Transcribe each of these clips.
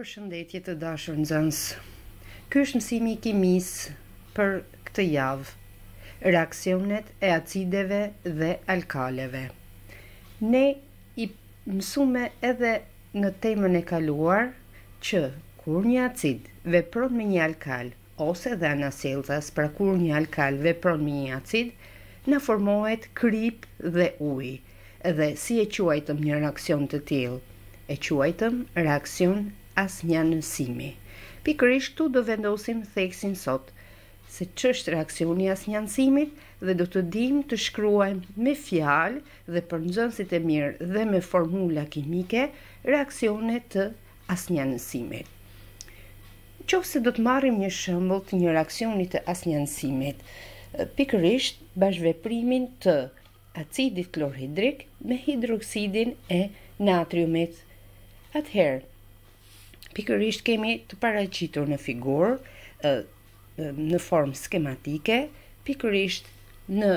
Për shëndetje të dashur nëzëns, ky është mësimi i kimis për këtë javë, reakcionet e acideve dhe alkaleve. Ne i mësume edhe në temën e kaluar që kur një acid vepron me një alkal ose dhe anasiltas, pra kur një alkal vepron me një acid, në formohet krip dhe uj, dhe si e quajtëm një reakcion të tilë, e quajtëm reakcion as një nësimi. Pikërish tu do vendosim theksin sot, se që është reakcioni as një nësimit dhe do të dim të shkruajmë me fjal dhe për nxënësit e mirë dhe me formula kimike reakcionet të as një nësimi. Qovë se do të marim një shëmbull të një reaksioni të as një nësimi, pikërish të të acidit klorhidrik me hidroksidin e natriumit. Atëherë, pikërisht kemi të paraqitur në figurë, në formë skematike, pikërisht në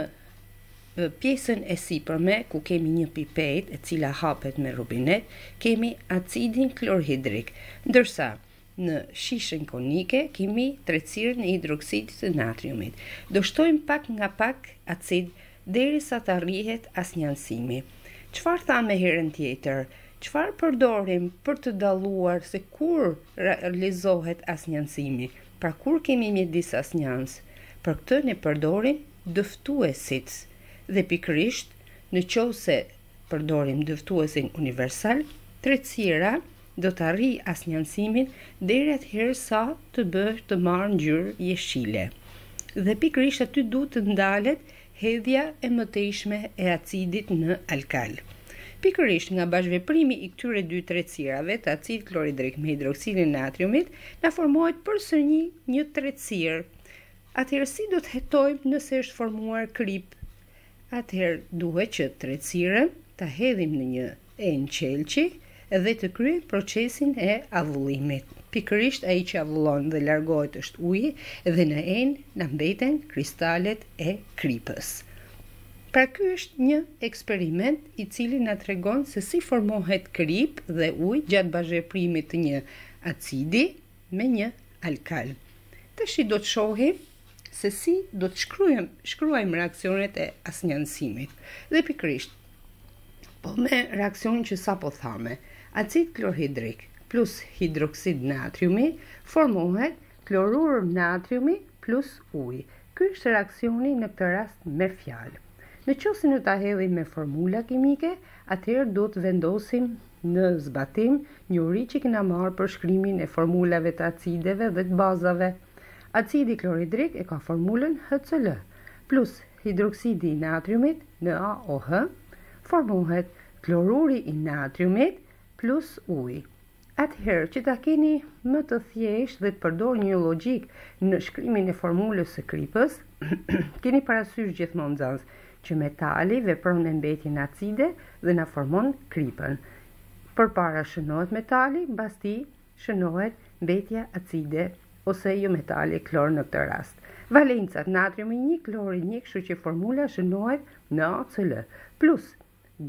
pjesën e sipërme ku kemi një pipetë e cila hapet me rubinet, kemi acidin klorhidrik, ndërsa në shishën konike kemi tretësirën e hidroksidit të natriumit. Do shtojmë pak nga pak acid derisa të arrihet ansimi. Çfarë tha me herën tjetër? Qëfar përdorim për të daluar se kur realizohet asnjansimi? Pra kur kemi një disë asnjans? Për këtë ne përdorim dëftuesit dhe pikrisht në qovë se përdorim dëftuesin universal, tretësira do të arri asnjansimin dhe herë sa të bëhë të marë në gjyrë jeshile. Dhe pikrisht aty du të ndalet hedhja e mëtejshme e acidit në alkalë pikërisht nga bashkëveprimi i këtyre dy tretësirave, të acid kloridrik me hidroksilin natriumit, na formohet përsëri një, një tretësir. Atëherë si do të hetojmë nëse është formuar krip? Atëherë duhet që tretësirën ta hedhim në një enë qelqi dhe të kryejmë procesin e avullimit. Pikërisht ai që avullon dhe largohet është uji dhe në enë na mbeten kristalet e kripës. Pra ky është një eksperiment i cili na tregon se si formohet krip dhe ujë gjatë bashkëprimit të një acidi me një alkal. Tashi do të shohim se si do të shkruajm shkruajm reaksionet e asnjësimit. Dhe pikrisht po me reaksionin që sapo thamë, acid klorhidrik plus hidroksid natriumi formohet klorur natriumi plus ujë. Ky është reaksioni në këtë rast me fjalë. Në qësë në ta hedhi me formula kimike, atëherë do të vendosim në zbatim një uri që kina marë për shkrymin e formulave të acideve dhe të bazave. Acidi kloridrik e ka formulën HCl, plus hidroksidi i natriumit në AOH, formuhet kloruri i natriumit plus uj. Atëherë që ta keni më të thjesht dhe të përdor një logik në shkrymin e formulës së krypës, keni parasysh gjithmonë zansë që metali vepron dhe mbetin acide dhe na formon kripën. Për para shënohet metali, në basti shënohet mbetja acide ose ju jo metali klor në këtë rast. Valencat, natrium i një, 1, i një, këshu që formula shënohet në OCL. Plus,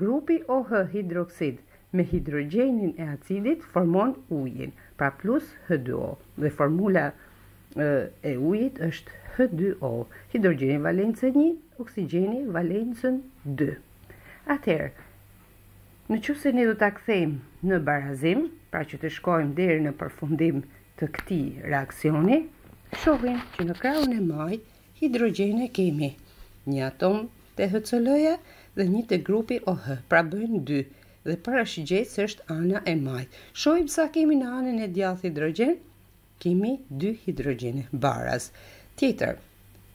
grupi OH hidroksid me hidrogenin e acidit formon ujin, pra plus H2O dhe formula e ujit është H2O, hidrogeni valencë 1, oksigeni valencën 2. Atëherë, në qëse ne do të akthejmë në barazim, pra që të shkojmë deri në përfundim të këti reakcioni, shohim që në kraun e maj, hidrogeni kemi një atom të hëcëlloja dhe një të grupi OH, pra bëjmë 2 dhe para shigjet është ana e majtë. Shohim sa kemi në anën e djathë hidrogen, kemi 2 hidrogeni baraz. Tjetër,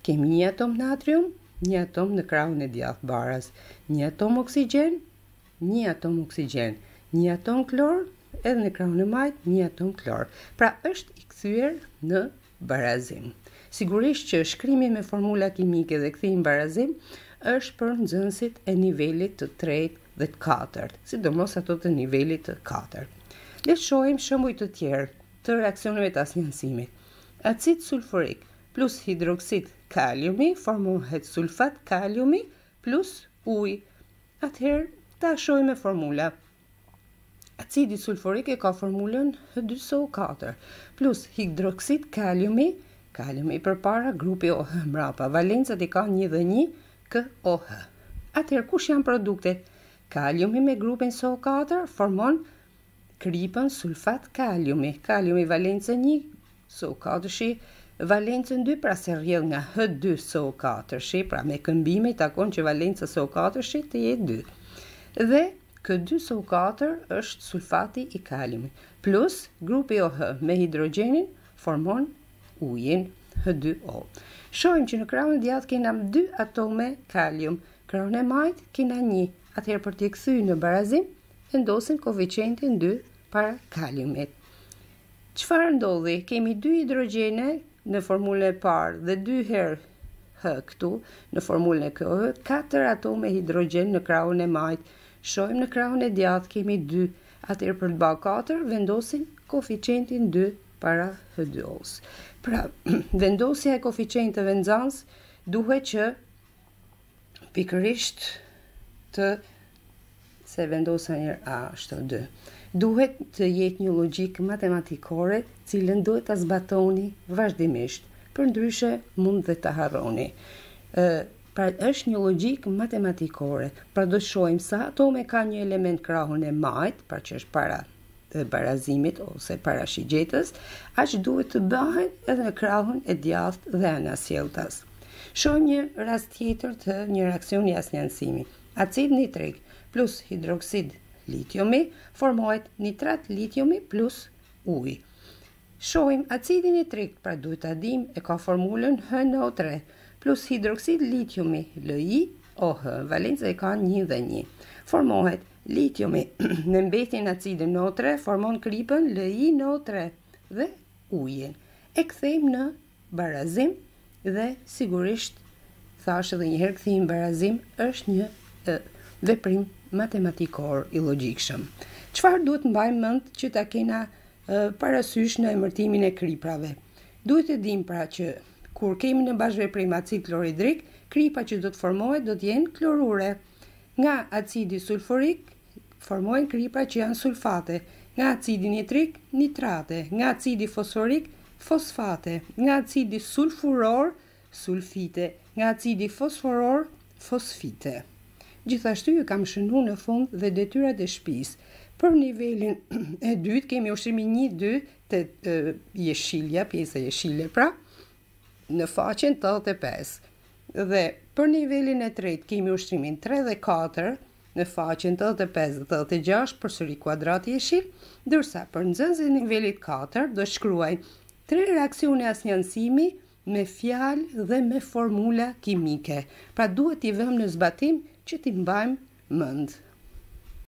kemi një atom natrium, një atom në kravën e djelët baraz, një atom oksigen, një atom oksigen, një atom klor, edhe në kravën e majt, një atom klor. Pra është i kthyer në barazim. Sigurisht që shkrymi me formula kimike dhe këthyre në barazim është për nëzënsit e nivelit të trejt dhe të katërt, si do mos ato të nivelit të katërt. shohim shembuj të tjerë, të reakcioneve të asnjësimit. Acid sulfurik plus hidroksid kaliumi formohet sulfat kaliumi plus uj. Atëherë, ta me formula. Acidi sulfurik e ka formulën H2SO4 plus hidroksid kaliumi, kaliumi për para, grupi OH mrapa, valencët i ka një dhe 1 KOH. Atëherë, kush janë produktet? Kaliumi me grupin SO4 formon kaliumi, kripën, sulfat, kaliumi, kaliumi valencë një, so katërshi, valencën 2, pra se rjell nga H2, so katërshi, pra me këmbime i takon që valencë so katërshi të jetë 2. Dhe K2 so 4 është sulfati i kaliumit. Plus grupi OH me hidrogenin formon ujin H2O. Shohim që në krahun e djathtë kena 2 atome kalium. Krahun e majt kena 1. Atëherë për të në barazim, vendosin koeficientin 2 para kaliumit. Çfarë ndodhi? Kemi 2 hidrogjene në formulën e parë dhe 2 herë h këtu në formulën e 4 atome hidrogen në krahun e majt. Shohim në krahun e djathtë kemi 2, atëherë për të bërë 4 vendosin koeficientin 2 para H2O. Pra, vendosja e koeficientëve nxans duhet që pikërisht të se vendosa njërë A është o 2. Duhet të jetë një logikë matematikore cilën duhet të zbatoni vazhdimisht, për ndryshe mund dhe të harroni. E, pra është një logikë matematikore, pra do shojmë sa atome ka një element krahun e majtë, pra që është para e barazimit ose para shigjetës, aq duhet të bëhen edhe në krahun e djathtë dhe anasjelltas. Shoh një rast tjetër të një reaksioni asnjësimi acid nitrik plus hidroksid litiumi formohet nitrat litiumi plus uj. Shohim acidin nitrik, pra duhet të dim e ka formulën HNO3 plus hidroksid litiumi o H. valenza e ka 1 dhe 1. Formohet litiumi në mbetin acidin NO3 formon kripën lëji NO3 dhe ujin. E kthejm në barazim dhe sigurisht thash edhe një herë kthim barazim është një veprim matematikor i logjikshëm. Çfarë duhet mbajmë mend që ta kena parasysh në emërtimin e kriprave? Duhet të dim pra që kur kemi në bashkëveprim acid kloridrik, kripa që do të formohet do të jenë klorure. Nga acidi sulforik formohen kripa që janë sulfate, nga acidi nitrik nitrate, nga acidi fosforik fosfate, nga acidi sulfuror sulfite, nga acidi fosforor fosfite. Gjithashtu ju kam shënu në fund dhe detyrat e shpisë. Për nivelin e dytë kemi ushtrimi 1 2 të e, jeshilja, pjesa jeshile pra në faqen 85. Dhe për nivelin e tretë kemi ushtrimin 3 dhe 4 në faqen 85 86 për sëri kuadrat jeshil, dërsa për nëzënzit nivelit 4 do shkruaj tre reakcione asnjënsimi me fjalë dhe me formula kimike. Pra duhet i vëmë në zbatim që ti mbajmë mend.